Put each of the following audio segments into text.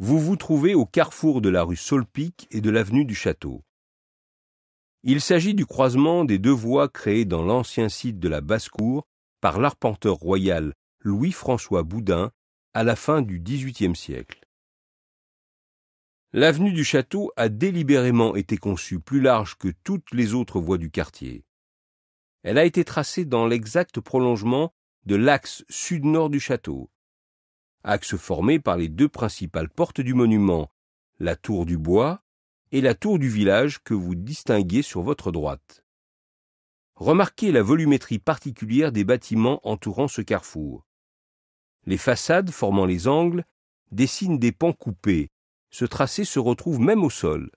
vous vous trouvez au carrefour de la rue Solpic et de l'avenue du Château. Il s'agit du croisement des deux voies créées dans l'ancien site de la basse-cour par l'arpenteur royal Louis-François Boudin à la fin du XVIIIe siècle. L'avenue du Château a délibérément été conçue plus large que toutes les autres voies du quartier. Elle a été tracée dans l'exact prolongement de l'axe sud-nord du château axe formé par les deux principales portes du monument, la tour du bois et la tour du village que vous distinguez sur votre droite. Remarquez la volumétrie particulière des bâtiments entourant ce carrefour. Les façades formant les angles dessinent des pans coupés. Ce tracé se retrouve même au sol.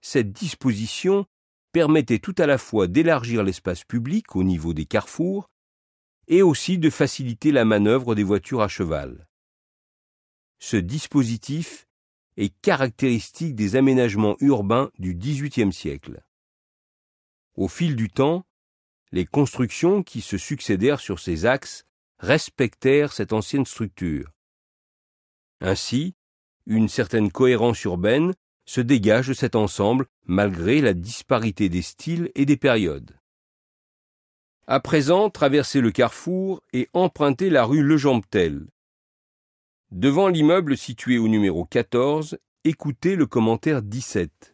Cette disposition permettait tout à la fois d'élargir l'espace public au niveau des carrefours et aussi de faciliter la manœuvre des voitures à cheval. Ce dispositif est caractéristique des aménagements urbains du XVIIIe siècle. Au fil du temps, les constructions qui se succédèrent sur ces axes respectèrent cette ancienne structure. Ainsi, une certaine cohérence urbaine se dégage de cet ensemble malgré la disparité des styles et des périodes. À présent, traversez le carrefour et empruntez la rue Lejambtel. Devant l'immeuble situé au numéro 14, écoutez le commentaire 17.